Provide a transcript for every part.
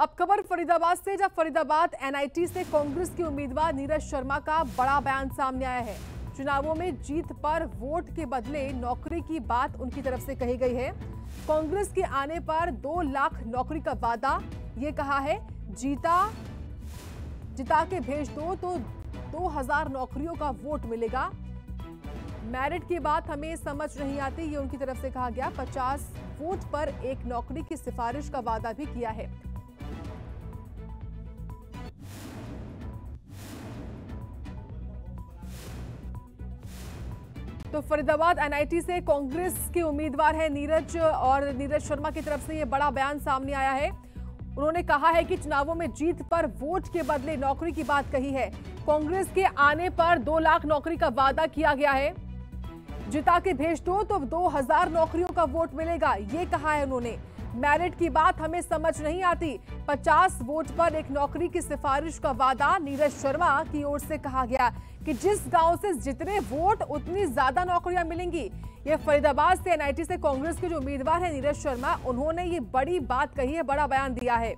अब खबर फरीदाबाद से जब फरीदाबाद एनआईटी से कांग्रेस के उम्मीदवार नीरज शर्मा का बड़ा बयान सामने आया है चुनावों में जीत पर वोट के बदले नौकरी की बात उनकी तरफ से कही गई है कांग्रेस के आने पर दो लाख नौकरी का वादा ये कहा है जीता जिता के भेज दो तो दो हजार नौकरियों का वोट मिलेगा मेरिट की बात हमें समझ नहीं आती ये उनकी तरफ से कहा गया पचास वोट पर एक नौकरी की सिफारिश का वादा भी किया है तो फरीदाबाद एनआईटी से कांग्रेस के उम्मीदवार है नीरज और नीरज शर्मा की तरफ से यह बड़ा बयान सामने आया है उन्होंने कहा है कि चुनावों में जीत पर वोट के बदले नौकरी की बात कही है कांग्रेस के आने पर दो लाख नौकरी का वादा किया गया है जिता के भेज दो तो दो हजार नौकरियों का वोट मिलेगा ये कहा है उन्होंने मेरिट की बात हमें समझ नहीं आती 50 वोट पर एक नौकरी की सिफारिश का वादा नीरज शर्मा की ओर से कहा गया कि जिस गांव से जितने वोट उतनी ज्यादा नौकरियां मिलेंगी ये फरीदाबाद से एनआईटी से कांग्रेस के जो उम्मीदवार है नीरज शर्मा उन्होंने ये बड़ी बात कही है बड़ा बयान दिया है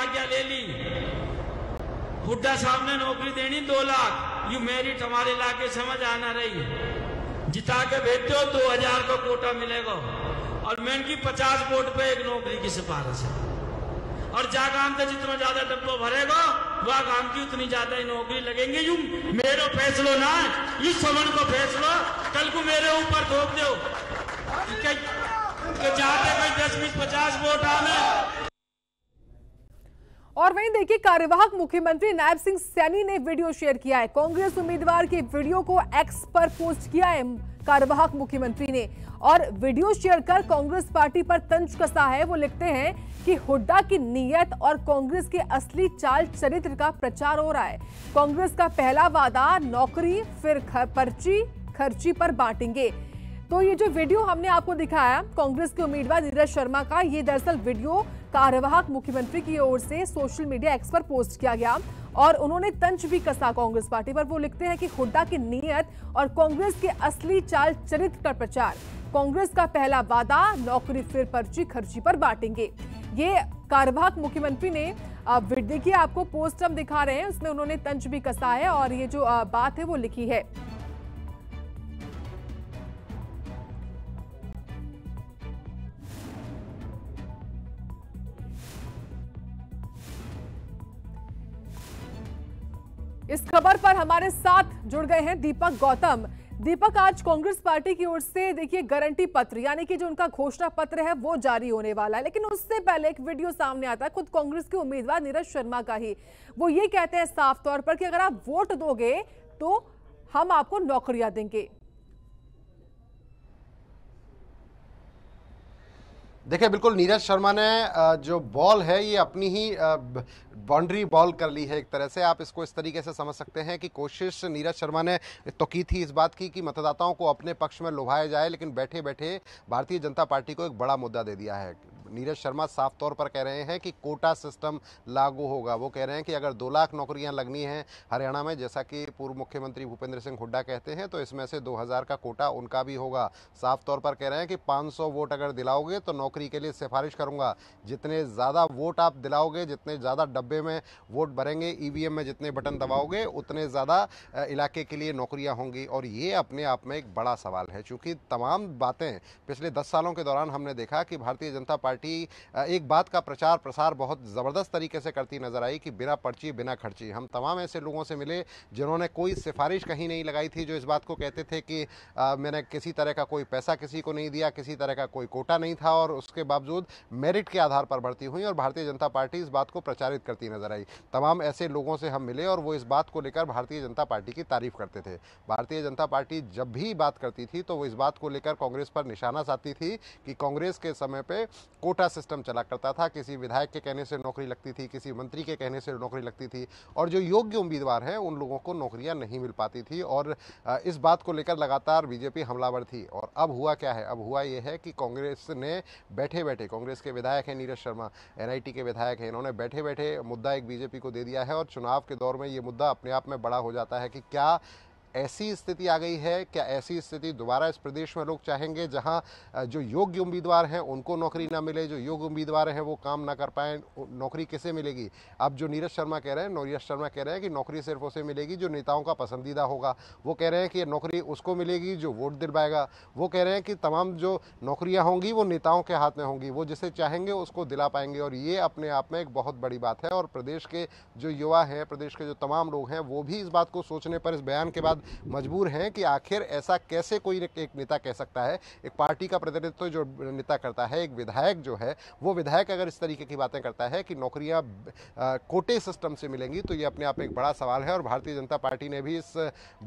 आज्ञा ले ली हुड्डा साहब ने नौकरी देनी दो लाख यू मेरिट हमारे इलाके समझ आना रही जिता के भेज दो हजार का कोटा मिलेगा और मैं की पचास वोट पे एक नौकरी की सिफारिश है और जा काम से जितना ज्यादा डब्बो भरेगा वह काम की उतनी ज्यादा नौकरी लगेंगे यू मेरा फैसलो ना यू समन को फैसलो कल को मेरे ऊपर थोप दो जाते कोई दस बीस पचास वोट आने और वहीं देखिए कार्यवाहक मुख्यमंत्री नायब सिंह सैनी ने वीडियो शेयर किया है कांग्रेस उम्मीदवार के वीडियो को एक्स पर पोस्ट किया है कार्यवाहक मुख्यमंत्री ने और वीडियो शेयर कर कांग्रेस पार्टी पर तंज कसा है वो लिखते हैं कि हुड्डा की नीयत और कांग्रेस के असली चाल चरित्र का प्रचार हो रहा है कांग्रेस का पहला वादा नौकरी फिर पर्ची खर्ची पर बांटेंगे तो ये जो वीडियो हमने आपको दिखाया कांग्रेस के उम्मीदवार नीरज शर्मा का ये दरअसल वीडियो कार्यवाहक मुख्यमंत्री की ओर से सोशल मीडिया एक्स पर पोस्ट किया गया और उन्होंने तंज भी कसा कांग्रेस पार्टी पर वो लिखते हैं कि हुड्डा की नीयत और कांग्रेस के असली चाल चरित्र का प्रचार कांग्रेस का पहला वादा नौकरी फिर पर्ची खर्ची पर बांटेंगे ये कार्यवाहक मुख्यमंत्री ने देखिए आपको पोस्ट हम दिखा रहे हैं उसमें उन्होंने तंज भी कसा है और ये जो बात है वो लिखी है इस खबर पर हमारे साथ जुड़ गए हैं दीपक गौतम दीपक आज कांग्रेस पार्टी की ओर से देखिए गारंटी पत्र यानी कि जो उनका घोषणा पत्र है वो जारी होने वाला है लेकिन उससे पहले एक वीडियो सामने आता है खुद कांग्रेस के उम्मीदवार नीरज शर्मा का ही वो ये कहते हैं साफ तौर पर कि अगर आप वोट दोगे तो हम आपको नौकरियां देंगे देखिए बिल्कुल नीरज शर्मा ने जो बॉल है ये अपनी ही बाउंड्री बॉल कर ली है एक तरह से आप इसको इस तरीके से समझ सकते हैं कि कोशिश नीरज शर्मा ने तो की थी इस बात की कि मतदाताओं को अपने पक्ष में लुभाया जाए लेकिन बैठे बैठे भारतीय जनता पार्टी को एक बड़ा मुद्दा दे दिया है नीरज शर्मा साफ तौर पर कह रहे हैं कि कोटा सिस्टम लागू होगा वो कह रहे हैं कि अगर दो लाख नौकरियां लगनी हैं हरियाणा में जैसा कि पूर्व मुख्यमंत्री भूपेंद्र सिंह हुड्डा कहते हैं तो इसमें से दो का कोटा उनका भी होगा साफ तौर पर कह रहे हैं कि पाँच वोट अगर दिलाओगे तो नौकरी के लिए सिफारिश करूँगा जितने ज़्यादा वोट आप दिलाओगे जितने ज़्यादा डब्बे में वोट भरेंगे ई में जितने बटन दबाओगे उतने ज़्यादा इलाके के लिए नौकरियाँ होंगी और ये अपने आप में एक बड़ा सवाल है चूँकि तमाम बातें पिछले दस सालों के दौरान हमने देखा कि भारतीय जनता पार्टी पार्टी एक बात का प्रचार प्रसार बहुत ज़बरदस्त तरीके से करती नज़र आई कि बिना पर्ची बिना खर्ची हम तमाम ऐसे लोगों से मिले जिन्होंने कोई सिफारिश कहीं नहीं लगाई थी जो इस बात को कहते थे कि मैंने किसी तरह का कोई पैसा किसी को नहीं दिया किसी तरह का कोई कोटा नहीं था और उसके बावजूद मेरिट के आधार पर भर्ती हुई और भारतीय जनता पार्टी इस बात को प्रचारित करती नज़र आई तमाम ऐसे लोगों से हम मिले और वो इस बात को लेकर भारतीय जनता पार्टी की तारीफ करते थे भारतीय जनता पार्टी जब भी बात करती थी तो वो इस बात को लेकर कांग्रेस पर निशाना साधती थी कि कांग्रेस के समय पर कोटा सिस्टम चला करता था किसी विधायक के कहने से नौकरी लगती थी किसी मंत्री के कहने से नौकरी लगती थी और जो योग्य उम्मीदवार हैं उन लोगों को नौकरियां नहीं मिल पाती थी और इस बात को लेकर लगातार बीजेपी हमलावर थी और अब हुआ क्या है अब हुआ यह है कि कांग्रेस ने बैठे बैठे कांग्रेस के विधायक हैं नीरज शर्मा एन के विधायक हैं इन्होंने बैठे बैठे मुद्दा एक बीजेपी को दे दिया है और चुनाव के दौर में ये मुद्दा अपने आप में बड़ा हो जाता है कि क्या ऐसी स्थिति आ गई है क्या ऐसी स्थिति दोबारा इस प्रदेश में लोग चाहेंगे जहां जो योग्य उम्मीदवार हैं उनको नौकरी ना मिले जो योग्य उम्मीदवार हैं वो काम ना कर पाए नौकरी किसे मिलेगी अब जो नीरज शर्मा कह रहे हैं नीरज शर्मा कह रहे हैं कि नौकरी सिर्फ उसे मिलेगी जो नेताओं का पसंदीदा होगा वो कह रहे हैं कि नौकरी उसको मिलेगी जो वोट दिलवाएगा वो कह रहे हैं कि तमाम जो नौकरियाँ होंगी वो नेताओं के हाथ में होंगी वो जिसे चाहेंगे उसको दिला पाएंगे और ये अपने आप में एक बहुत बड़ी बात है और प्रदेश के जो युवा हैं प्रदेश के जो तमाम लोग हैं वो भी इस बात को सोचने पर इस बयान के बाद मजबूर हैं कि आखिर ऐसा कैसे कोई एक नेता कह सकता है एक पार्टी का प्रतिनिधित्व जो नेता करता है एक विधायक जो है वो विधायक अगर इस तरीके की बातें करता है कि नौकरियां कोटे सिस्टम से मिलेंगी तो ये अपने आप एक बड़ा सवाल है और भारतीय जनता पार्टी ने भी इस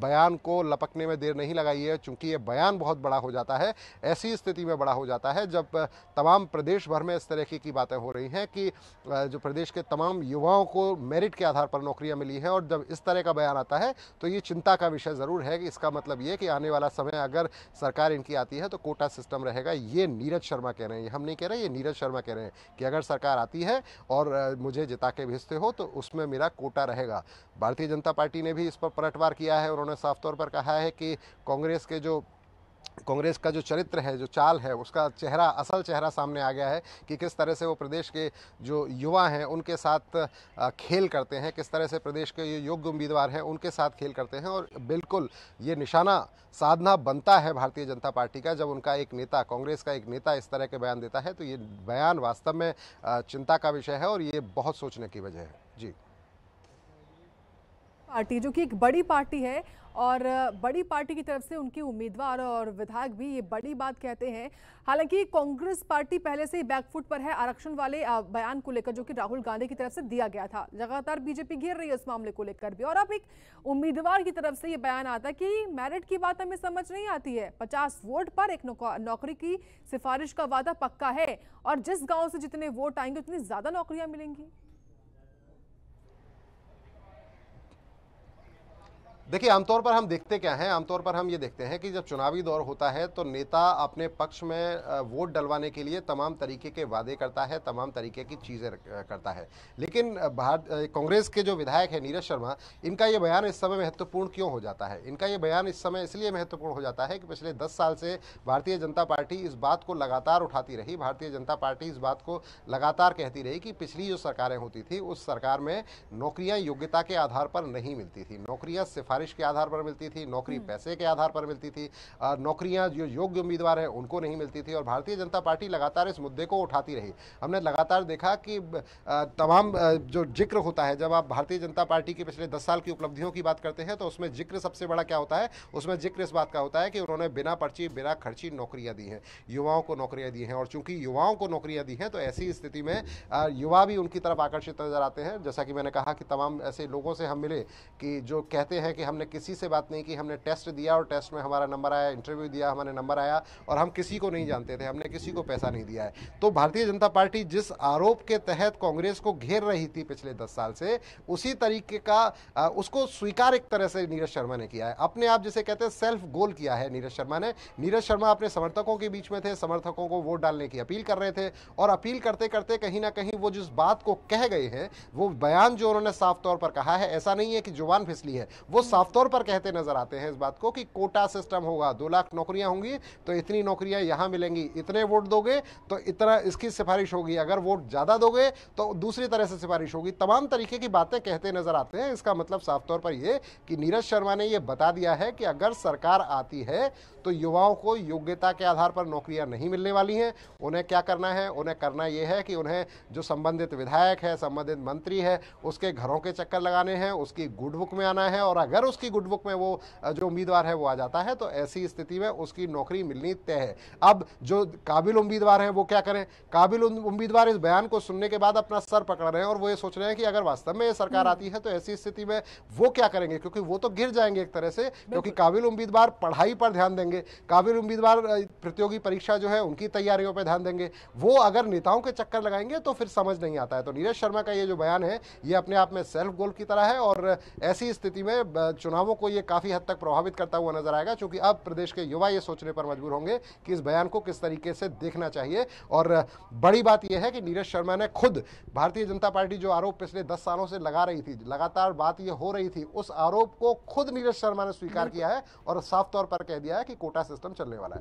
बयान को लपकने में देर नहीं लगाई है चूंकि ये बयान बहुत बड़ा हो जाता है ऐसी स्थिति में बड़ा हो जाता है जब तमाम प्रदेश भर में इस तरीके की, की बातें हो रही हैं कि जो प्रदेश के तमाम युवाओं को मेरिट के आधार पर नौकरियां मिली हैं और जब इस तरह का बयान आता है तो ये चिंता का विषय विषय ज़रूर है कि इसका मतलब ये कि आने वाला समय अगर सरकार इनकी आती है तो कोटा सिस्टम रहेगा ये नीरज शर्मा कह रहे हैं हम नहीं कह रहे ये नीरज शर्मा कह रहे हैं कि अगर सरकार आती है और मुझे जिता के भेजते हो तो उसमें मेरा कोटा रहेगा भारतीय जनता पार्टी ने भी इस पर पलटवार किया है उन्होंने साफ तौर पर कहा है कि कांग्रेस के जो कांग्रेस का जो चरित्र है जो चाल है उसका चेहरा असल चेहरा सामने आ गया है कि किस तरह से वो प्रदेश के जो युवा हैं उनके साथ खेल करते हैं किस तरह से प्रदेश के योग्य उम्मीदवार हैं उनके साथ खेल करते हैं और बिल्कुल ये निशाना साधना बनता है भारतीय जनता पार्टी का जब उनका एक नेता कांग्रेस का एक नेता इस तरह के बयान देता है तो ये बयान वास्तव में चिंता का विषय है और ये बहुत सोचने की वजह है जी पार्टी जो कि एक बड़ी पार्टी है और बड़ी पार्टी की तरफ से उनके उम्मीदवार और विधायक भी ये बड़ी बात कहते हैं हालांकि कांग्रेस पार्टी पहले से ही बैकफुट पर है आरक्षण वाले बयान को लेकर जो कि राहुल गांधी की तरफ से दिया गया था लगातार बीजेपी घेर रही है इस मामले को लेकर भी और अब एक उम्मीदवार की तरफ से ये बयान आता कि मेरिट की बात हमें समझ नहीं आती है पचास वोट पर एक नौकरी की सिफारिश का वादा पक्का है और जिस गाँव से जितने वोट आएंगे उतनी ज़्यादा नौकरियाँ मिलेंगी देखिए आमतौर पर हम देखते क्या हैं आमतौर पर हम ये देखते हैं कि जब चुनावी दौर होता है तो नेता अपने पक्ष में वोट डलवाने के लिए तमाम तरीके के वादे करता है तमाम तरीके की चीज़ें करता है लेकिन भारत कांग्रेस के जो विधायक हैं नीरज शर्मा इनका ये बयान इस समय महत्वपूर्ण क्यों हो जाता है इनका ये बयान इस समय इसलिए महत्वपूर्ण हो जाता है कि पिछले दस साल से भारतीय जनता पार्टी इस बात को लगातार उठाती रही भारतीय जनता पार्टी इस बात को लगातार कहती रही कि पिछली जो सरकारें होती थी उस सरकार में नौकरियाँ योग्यता के आधार पर नहीं मिलती थी नौकरियाँ सिफारिश सिफारिश के आधार पर मिलती थी नौकरी हम्म। पैसे के आधार पर मिलती थी नौकरियां जो योग्य उम्मीदवार हैं उनको नहीं मिलती थी और भारतीय जनता पार्टी लगातार इस मुद्दे को उठाती रही हमने लगातार देखा कि तमाम जो जिक्र होता है जब आप भारतीय जनता पार्टी की पिछले दस साल की उपलब्धियों की बात करते हैं तो उसमें जिक्र सबसे बड़ा क्या होता है उसमें जिक्र इस बात का होता है कि उन्होंने बिना पर्ची बिना खर्ची नौकरियां दी हैं युवाओं को नौकरियां दी हैं और चूंकि युवाओं को नौकरियां दी हैं तो ऐसी स्थिति में युवा भी उनकी तरफ आकर्षित नजर आते हैं जैसा कि मैंने कहा कि तमाम ऐसे लोगों से हम मिले कि जो कहते हैं कि हमने किसी से बात नहीं की हमने टेस्ट दिया और टेस्ट में हमारा नंबर आया इंटरव्यू दिया हमारे नंबर आया और हम किसी को नहीं जानते थे हमने किसी को पैसा नहीं दिया है तो भारतीय जनता पार्टी जिस आरोप के तहत कांग्रेस को घेर रही थी पिछले दस साल से उसी तरीके का उसको स्वीकार एक तरह से नीरज शर्मा ने किया है अपने आप जिसे कहते हैं सेल्फ गोल किया है नीरज शर्मा ने नीरज शर्मा अपने समर्थकों के बीच में थे समर्थकों को वोट डालने की अपील कर रहे थे और अपील करते करते कहीं ना कहीं वो जिस बात को कह गए हैं वो बयान जो उन्होंने साफ तौर पर कहा है ऐसा नहीं है कि जुबान फिसली है वो साफ साफ तौर पर कहते नजर आते हैं इस बात को कि कोटा सिस्टम होगा दो लाख नौकरियां होंगी तो इतनी नौकरियां यहां मिलेंगी इतने वोट दोगे तो इतना इसकी सिफारिश होगी अगर वोट ज़्यादा दोगे तो दूसरी तरह से सिफारिश होगी तमाम तरीके की बातें कहते नजर आते हैं इसका मतलब साफ तौर पर यह कि नीरज शर्मा ने यह बता दिया है कि अगर सरकार आती है तो युवाओं को योग्यता के आधार पर नौकरियां नहीं मिलने वाली हैं उन्हें क्या करना है उन्हें करना यह है कि उन्हें जो संबंधित विधायक है संबंधित मंत्री है उसके घरों के चक्कर लगाने हैं उसकी गुडबुक में आना है और अगर उसकी गुडबुक में वो जो उम्मीदवार है वो आ जाता है तो ऐसी स्थिति में उसकी नौकरी मिलनी तय है अब जो काबिल उम्मीदवार हैं वो क्या करें काबिल उम्मीदवार इस बयान को सुनने के बाद अपना सर पकड़ रहे हैं और वो ये सोच रहे हैं कि अगर वास्तव में ये सरकार हम्म। आती है तो ऐसी स्थिति में वो क्या करेंगे क्योंकि वो तो गिर जाएंगे एक तरह से क्योंकि काबिल उम्मीदवार पढ़ाई पर ध्यान देंगे काबिल उम्मीदवार प्रतियोगी परीक्षा जो है उनकी तैयारियों पर ध्यान देंगे वो अगर नेताओं के चक्कर लगाएंगे तो फिर समझ नहीं आता है तो नीरज शर्मा का ये जो बयान है ये अपने आप में सेल्फ गोल की तरह है और ऐसी स्थिति में चुनावों को ये काफ़ी हद तक प्रभावित करता हुआ नजर आएगा क्योंकि अब प्रदेश के युवा ये सोचने पर मजबूर होंगे कि इस बयान को किस तरीके से देखना चाहिए और बड़ी बात यह है कि नीरज शर्मा ने खुद भारतीय जनता पार्टी जो आरोप पिछले दस सालों से लगा रही थी लगातार बात यह हो रही थी उस आरोप को खुद नीरज शर्मा ने स्वीकार किया है और साफ तौर पर कह दिया है कि कोटा सिस्टम चलने वाला है